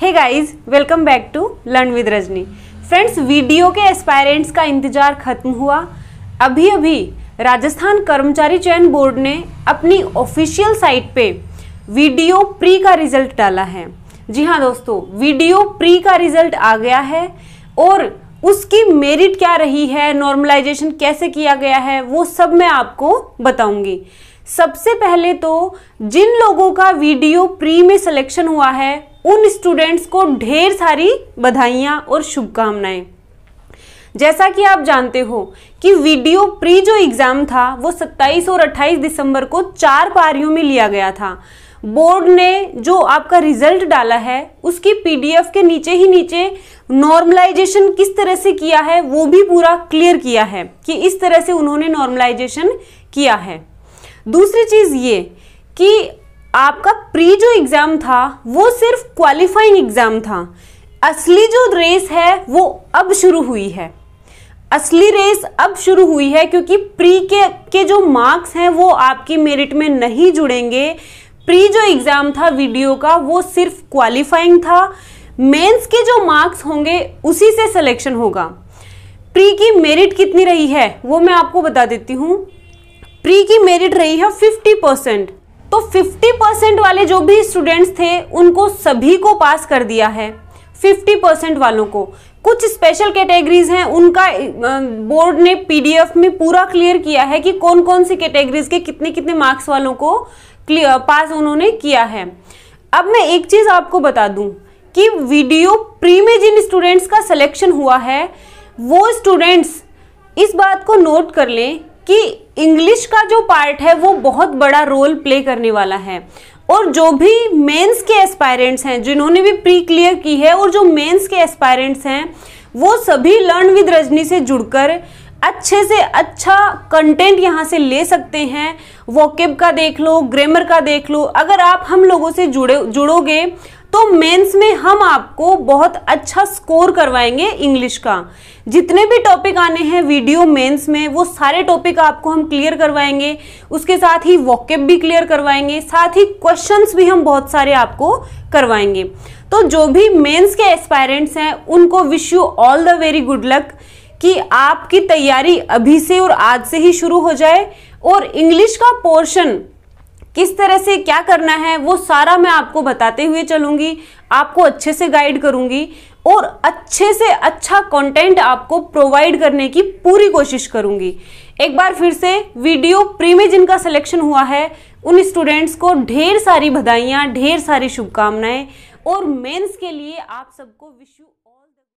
hey guys welcome back to learn with Rajni friends VDO के aspirants का इंतजार खत्म हुआ अभी अभी राजस्थान कर्मचारी चयन बोर्ड ने अपनी ऑफिशियल साइट पे वीडियो प्री का रिजल्ट डाला है जी हाँ दोस्तों वीडियो प्री का रिजल्ट आ गया है और उसकी मेरिट क्या रही है नॉर्मलाइजेशन कैसे किया गया है वो सब मैं आपको बताऊंगी सबसे पहले तो जिन लोगों का वीडियो प्री में सिलेक्शन हुआ है उन स्टूडेंट्स को ढेर सारी बधाइयाँ और शुभकामनाएं जैसा कि आप जानते हो कि वीडियो प्री जो एग्ज़ाम था वो 27 और 28 दिसंबर को चार पारियों में लिया गया था बोर्ड ने जो आपका रिजल्ट डाला है उसकी पीडीएफ के नीचे ही नीचे नॉर्मलाइजेशन किस तरह से किया है वो भी पूरा क्लियर किया है कि इस तरह से उन्होंने नॉर्मलाइजेशन किया है दूसरी चीज़ ये कि आपका प्री जो एग्ज़ाम था वो सिर्फ क्वालिफाइंग एग्ज़ाम था असली जो रेस है वो अब शुरू हुई है असली रेस अब शुरू हुई है क्योंकि प्री के के जो मार्क्स हैं वो आपकी मेरिट में नहीं जुड़ेंगे प्री जो एग्ज़ाम था वीडियो का वो सिर्फ क्वालिफाइंग था मेंस के जो मार्क्स होंगे उसी से सिलेक्शन होगा प्री की मेरिट कितनी रही है वो मैं आपको बता देती हूँ प्री की मेरिट रही है फिफ्टी परसेंट तो 50 परसेंट वाले जो भी स्टूडेंट्स थे उनको सभी को पास कर दिया है 50 परसेंट वालों को कुछ स्पेशल कैटेगरीज हैं उनका बोर्ड ने पीडीएफ में पूरा क्लियर किया है कि कौन कौन सी कैटेगरीज के कितने कितने मार्क्स वालों को क्लियर पास उन्होंने किया है अब मैं एक चीज़ आपको बता दूं कि वीडियो प्री में जिन स्टूडेंट्स का सिलेक्शन हुआ है वो स्टूडेंट्स इस बात को नोट कर लें कि इंग्लिश का जो पार्ट है वो बहुत बड़ा रोल प्ले करने वाला है और जो भी मेंस के एस्पायरेंट्स हैं जिन्होंने भी प्री क्लियर की है और जो मेंस के एस्पायरेंट्स हैं वो सभी लर्न विद रजनी से जुड़कर अच्छे से अच्छा कंटेंट यहाँ से ले सकते हैं वॉकेब का देख लो ग्रामर का देख लो अगर आप हम लोगों से जुड़े जुड़ोगे तो मेंस में हम आपको बहुत अच्छा स्कोर करवाएंगे इंग्लिश का जितने भी टॉपिक आने हैं वीडियो मेंस में वो सारे टॉपिक आपको हम क्लियर करवाएंगे उसके साथ ही वॉकअप भी क्लियर करवाएंगे साथ ही क्वेश्चंस भी हम बहुत सारे आपको करवाएंगे तो जो भी मेंस के एस्पायरेंट्स हैं उनको wish you all the very good luck कि आपकी तैयारी अभी से और आज से ही शुरू हो जाए और इंग्लिश का पोर्शन किस तरह से क्या करना है वो सारा मैं आपको बताते हुए चलूंगी आपको अच्छे से गाइड करूँगी और अच्छे से अच्छा कंटेंट आपको प्रोवाइड करने की पूरी कोशिश करूंगी एक बार फिर से वीडियो प्री में जिनका सिलेक्शन हुआ है उन स्टूडेंट्स को ढेर सारी बधाइयाँ ढेर सारी शुभकामनाएं और मेंस के लिए आप सबको विशु